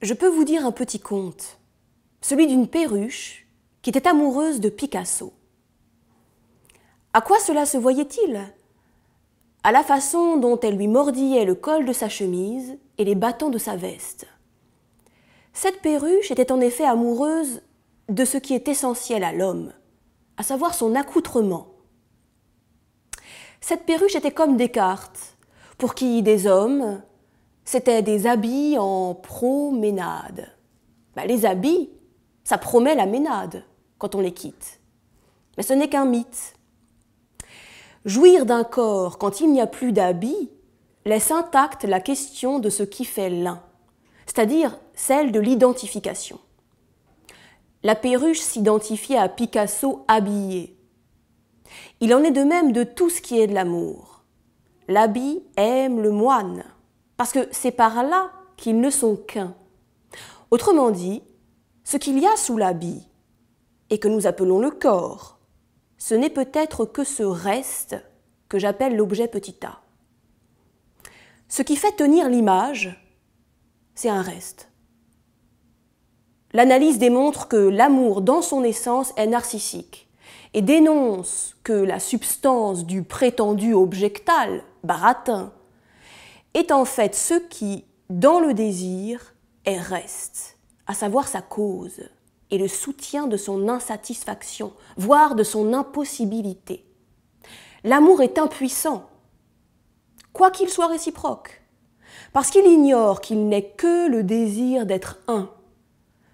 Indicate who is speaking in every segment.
Speaker 1: Je peux vous dire un petit conte, celui d'une perruche qui était amoureuse de Picasso. À quoi cela se voyait-il À la façon dont elle lui mordillait le col de sa chemise et les bâtons de sa veste. Cette perruche était en effet amoureuse de ce qui est essentiel à l'homme, à savoir son accoutrement. Cette perruche était comme Descartes, pour qui des hommes, c'était des habits en promenade. Bah, les habits, ça promet la ménade quand on les quitte. Mais ce n'est qu'un mythe. Jouir d'un corps quand il n'y a plus d'habits laisse intacte la question de ce qui fait l'un, c'est-à-dire celle de l'identification. La perruche s'identifiait à Picasso habillé, il en est de même de tout ce qui est de l'amour. L'habit aime le moine, parce que c'est par là qu'ils ne sont qu'un. Autrement dit, ce qu'il y a sous l'habit, et que nous appelons le corps, ce n'est peut-être que ce reste que j'appelle l'objet petit a. Ce qui fait tenir l'image, c'est un reste. L'analyse démontre que l'amour dans son essence est narcissique et dénonce que la substance du prétendu objectal, baratin, est en fait ce qui, dans le désir, est reste, à savoir sa cause et le soutien de son insatisfaction, voire de son impossibilité. L'amour est impuissant, quoi qu'il soit réciproque, parce qu'il ignore qu'il n'est que le désir d'être un,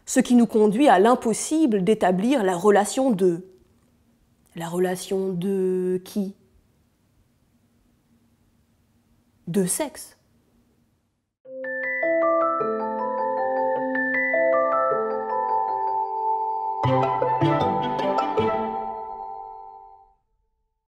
Speaker 1: ce qui nous conduit à l'impossible d'établir la relation d'eux. La relation de qui De sexe.